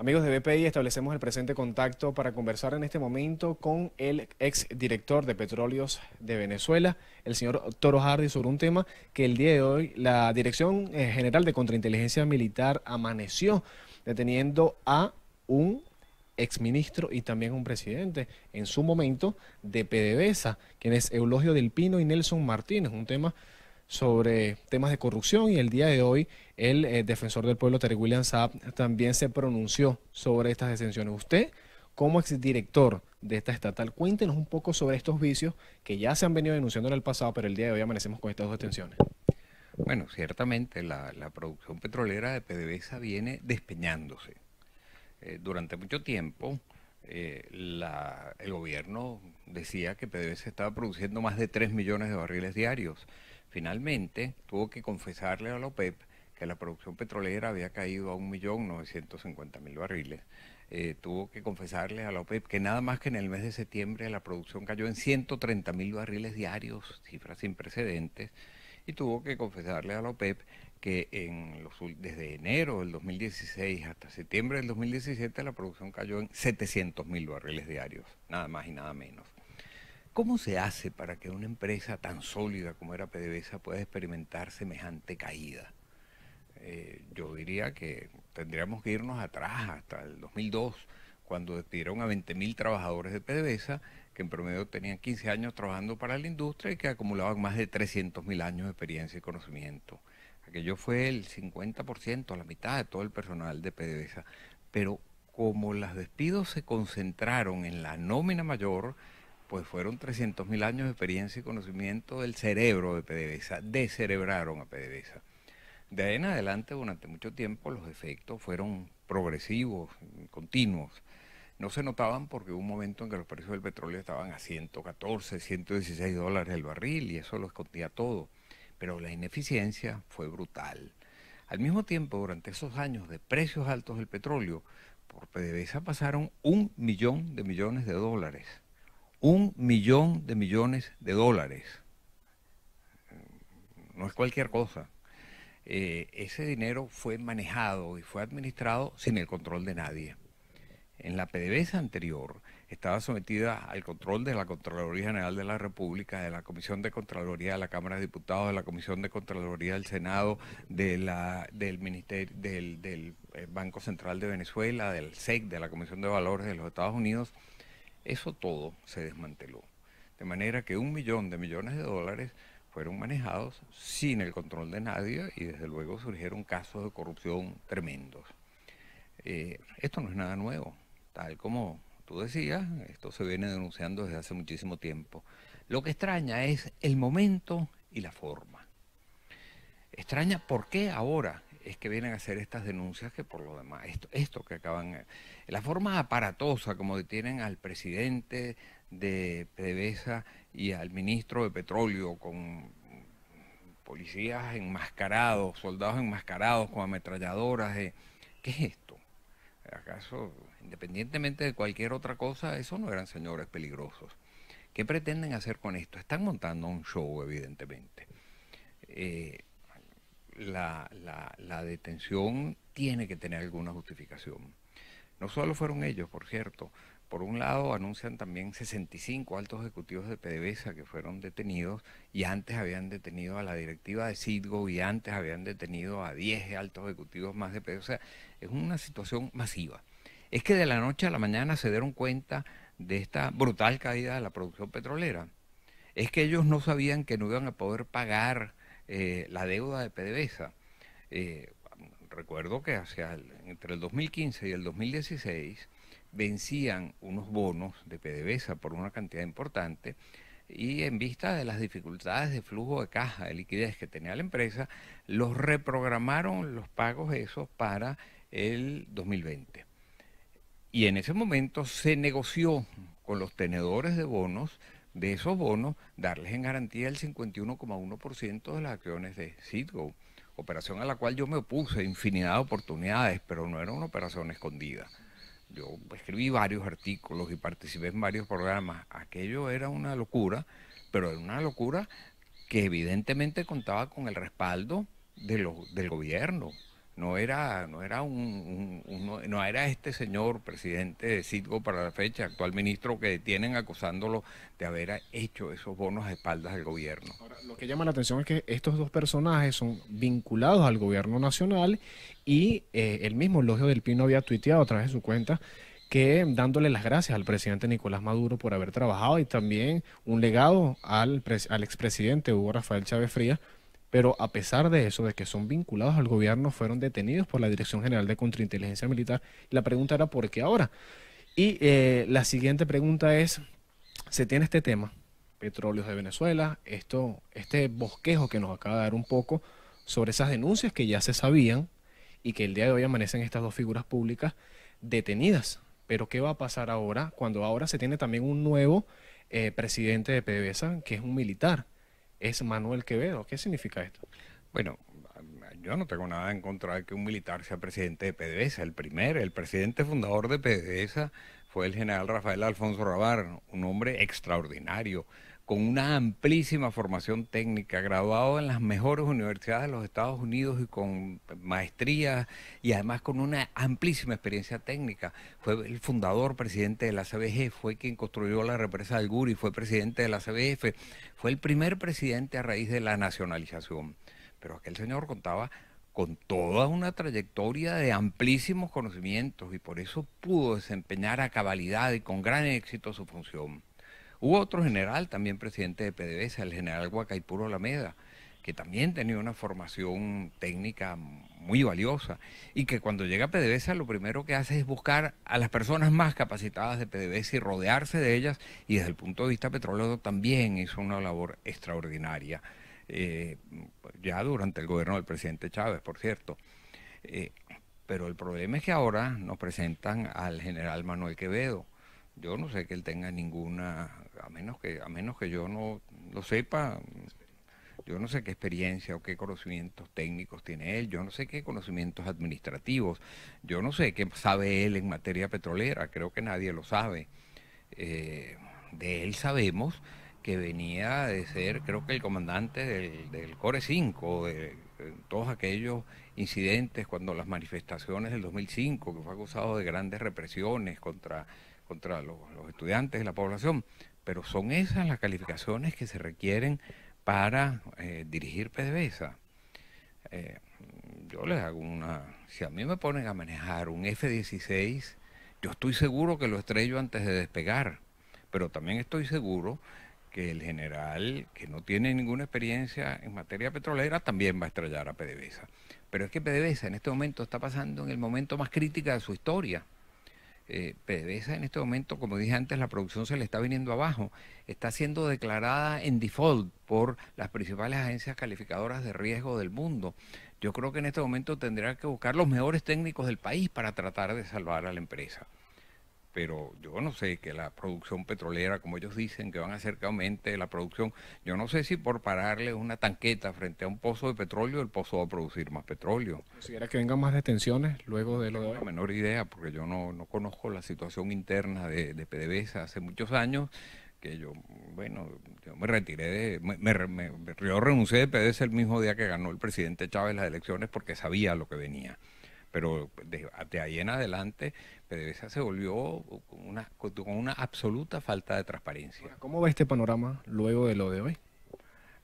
Amigos de BPI, establecemos el presente contacto para conversar en este momento con el ex director de Petróleos de Venezuela, el señor Toro Hardy, sobre un tema que el día de hoy la Dirección eh, General de Contrainteligencia Militar amaneció deteniendo a un exministro y también un presidente en su momento de PDVSA, quien es Eulogio del Pino y Nelson Martínez, un tema sobre temas de corrupción y el día de hoy el eh, defensor del pueblo Terry William Saab también se pronunció sobre estas detenciones. Usted, como exdirector de esta estatal, cuéntenos un poco sobre estos vicios que ya se han venido denunciando en el pasado, pero el día de hoy amanecemos con estas dos detenciones. Bueno, ciertamente la, producción petrolera de PDVSA viene despeñándose. Eh, durante mucho tiempo eh, el gobierno decía que PDVSA estaba produciendo más de 3 millones de barriles diarios Finalmente, tuvo que confesarle a la OPEP que la producción petrolera había caído a 1.950.000 barriles. Eh, tuvo que confesarle a la OPEP que nada más que en el mes de septiembre la producción cayó en 130.000 barriles diarios, cifras sin precedentes, y tuvo que confesarle a la OPEP que en los, desde enero del 2016 hasta septiembre del 2017 la producción cayó en 700.000 barriles diarios, nada más y nada menos. ¿Cómo se hace para que una empresa tan sólida como era PDVSA pueda experimentar semejante caída? Eh, yo diría que tendríamos que irnos atrás hasta el 2002, cuando despidieron a 20.000 trabajadores de PDVSA, que en promedio tenían 15 años trabajando para la industria y que acumulaban más de 300.000 años de experiencia y conocimiento. Aquello fue el 50%, la mitad de todo el personal de PDVSA. Pero como los despidos se concentraron en la nómina mayor, pues fueron 300.000 años de experiencia y conocimiento del cerebro de PDVSA, descerebraron a PDVSA. De ahí en adelante, durante mucho tiempo, los efectos fueron progresivos, continuos. No se notaban porque hubo un momento en que los precios del petróleo estaban a 114, 116 dólares el barril y eso lo escondía todo. Pero la ineficiencia fue brutal. Al mismo tiempo, durante esos años de precios altos del petróleo, por PDVSA pasaron un millón de millones de dólares un millón de millones de dólares. No es cualquier cosa. Eh, ese dinero fue manejado y fue administrado sin el control de nadie. En la PDVSA anterior estaba sometida al control de la Contraloría General de la República, de la Comisión de Contraloría de la Cámara de Diputados, de la Comisión de Contraloría del Senado, de del eh, Banco Central de Venezuela, del SEC, de la Comisión de Valores de los Estados Unidos eso todo se desmanteló. De manera que un millón de millones de dólares fueron manejados sin el control de nadie y desde luego surgieron casos de corrupción tremendos. Eh, esto no es nada nuevo, tal como tú decías, esto se viene denunciando desde hace muchísimo tiempo. Lo que extraña es el momento y la forma. Extraña por qué ahora es que vienen a hacer estas denuncias que por lo demás, esto, que acaban, eh, la forma aparatosa como detienen al presidente de PDVSA y al ministro de Petróleo con policías enmascarados, soldados enmascarados con ametralladoras, eh, ¿qué es esto? ¿Acaso, independientemente de cualquier otra cosa, eso no eran señores peligrosos? ¿Qué pretenden hacer con esto? Están montando un show, evidentemente. Eh, la, la, detención tiene que tener alguna justificación. No solo fueron ellos, por cierto. Por un lado, anuncian también 65 altos ejecutivos de PDVSA que fueron detenidos y antes habían detenido a la directiva de Citgo y antes habían detenido a 10 altos ejecutivos más de PDVSA. es una situación masiva. Es que de la noche a la mañana se dieron cuenta de esta brutal caída de la producción petrolera. Es que ellos no sabían que no iban a poder pagar eh, la deuda de PDVSA. Eh, recuerdo que hacia entre el 2015 y el 2016 vencían unos bonos de PDVSA por una cantidad importante y en vista de las dificultades de flujo de caja, de liquidez que tenía la empresa, los reprogramaron los pagos esos para el 2020. Y en ese momento se negoció con los tenedores de bonos de esos bonos, darles en garantía el 51,1% de las acciones de Citgo, operación a la cual yo me opuse infinidad de oportunidades, pero no era una operación escondida. Yo escribí varios artículos y participé en varios programas. Aquello era una locura, pero era una locura que evidentemente contaba con el respaldo de del gobierno, no era, no era un, no era este señor presidente de Citgo para la fecha, actual ministro, que detienen acusándolo de haber hecho esos bonos a espaldas del gobierno. lo que llama la atención es que estos dos personajes son vinculados al gobierno nacional y eh, el mismo Logio del Pino había tuiteado a través de su cuenta que dándole las gracias al presidente Nicolás Maduro por haber trabajado y también un legado al, al expresidente Hugo Rafael Chávez Frías pero a pesar de eso, de que son vinculados al gobierno, fueron detenidos por la Dirección General de Contrainteligencia Militar. la pregunta era, ¿por qué ahora? Y eh, la siguiente pregunta es, se tiene este tema, petróleos de Venezuela, esto, este bosquejo que nos acaba de dar un poco sobre esas denuncias que ya se sabían y que el día de hoy amanecen estas dos figuras públicas detenidas. Pero ¿qué va a pasar ahora cuando ahora se tiene también un nuevo eh, presidente de PDVSA, que es un militar? es Manuel Quevedo. ¿Qué significa esto? Bueno, yo no tengo nada en contra de que un militar sea presidente de PDVSA. El primer, el presidente fundador de PDVSA fue el general Rafael Alfonso Rabar, un hombre extraordinario, con una amplísima formación técnica, graduado en las mejores universidades de los Estados Unidos y con maestría y además con una amplísima experiencia técnica. Fue el fundador, presidente de la CBG, fue quien construyó la represa del Guri, fue presidente de la CBF, fue el primer presidente a raíz de la nacionalización. Pero aquel señor contaba con toda una trayectoria de amplísimos conocimientos y por eso pudo desempeñar a cabalidad y con gran éxito su función. Hubo otro general, también presidente de PDVSA, el general Guacaipuro Alameda, que también tenía una formación técnica muy valiosa y que cuando llega a PDVSA lo primero que hace es buscar a las personas más capacitadas de PDVSA y rodearse de ellas y desde el punto de vista petrolero también hizo una labor extraordinaria, eh, ya durante el gobierno del presidente Chávez, por cierto. Eh, pero el problema es que ahora nos presentan al general Manuel Quevedo, yo no sé que él tenga ninguna, a menos que, a menos que yo no lo sepa, yo no sé qué experiencia o qué conocimientos técnicos tiene él, yo no sé qué conocimientos administrativos, yo no sé qué sabe él en materia petrolera, creo que nadie lo sabe. Eh, de él sabemos que venía de ser, creo que el comandante del, Core 5, de, todos aquellos incidentes cuando las manifestaciones del 2005, que fue acusado de grandes represiones contra contra los, estudiantes y la población, pero son esas las calificaciones que se requieren para eh, dirigir PDVSA. Eh, yo les hago una... Si a mí me ponen a manejar un F-16, yo estoy seguro que lo estrello antes de despegar, pero también estoy seguro que el general que no tiene ninguna experiencia en materia petrolera también va a estrellar a PDVSA. Pero es que PDVSA en este momento está pasando en el momento más crítico de su historia. Eh, PDVSA en este momento, como dije antes, la producción se le está viniendo abajo. Está siendo declarada en default por las principales agencias calificadoras de riesgo del mundo. Yo creo que en este momento tendría que buscar los mejores técnicos del país para tratar de salvar a la empresa pero yo no sé que la producción petrolera, como ellos dicen, que van a hacer que aumente la producción, yo no sé si por pararle una tanqueta frente a un pozo de petróleo, el pozo va a producir más petróleo. ¿Considera que vengan más detenciones luego de lo de hoy? menor idea, porque yo no, no conozco la situación interna de, de PDVSA hace muchos años que yo, bueno, yo me retiré de, me, yo renuncié de PDVSA el mismo día que ganó el presidente Chávez las elecciones porque sabía lo que venía pero de, ahí en adelante PDVSA se volvió con una, absoluta falta de transparencia. ¿Cómo va este panorama luego de lo de hoy?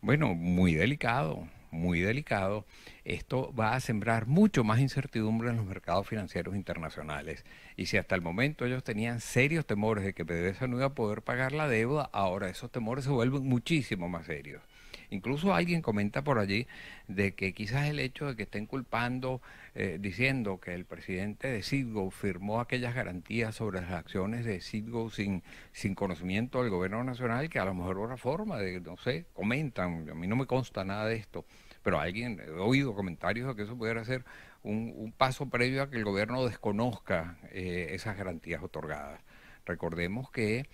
Bueno, muy delicado, muy delicado. Esto va a sembrar mucho más incertidumbre en los mercados financieros internacionales. Y si hasta el momento ellos tenían serios temores de que PDVSA no iba a poder pagar la deuda, ahora esos temores se vuelven muchísimo más serios. Incluso alguien comenta por allí de que quizás el hecho de que estén culpando, eh, diciendo que el presidente de Citgo firmó aquellas garantías sobre las acciones de Citgo sin, sin conocimiento del gobierno nacional, que a lo mejor otra forma de, no sé, comentan, a mí no me consta nada de esto, pero alguien, he oído comentarios de que eso pudiera ser un, un paso previo a que el gobierno desconozca eh, esas garantías otorgadas. Recordemos que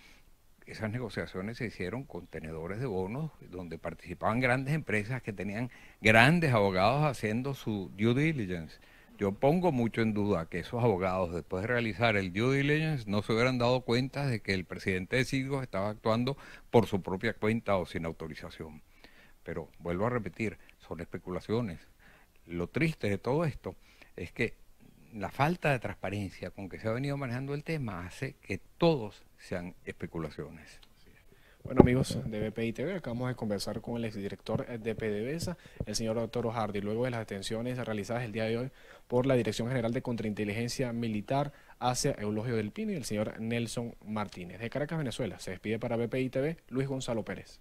esas negociaciones se hicieron con tenedores de bonos, donde participaban grandes empresas que tenían grandes abogados haciendo su due diligence. Yo pongo mucho en duda que esos abogados, después de realizar el due diligence, no se hubieran dado cuenta de que el presidente de sigo estaba actuando por su propia cuenta o sin autorización. Pero vuelvo a repetir, son especulaciones. Lo triste de todo esto es que la falta de transparencia con que se ha venido manejando el tema hace que todos sean especulaciones. Bueno, amigos de BPI TV, acabamos de conversar con el exdirector de PDVSA, el señor doctor Ojardi, luego de las detenciones realizadas el día de hoy por la Dirección General de Contrainteligencia Militar hacia Eulogio del Pino y el señor Nelson Martínez. De Caracas, Venezuela, se despide para BPI TV Luis Gonzalo Pérez.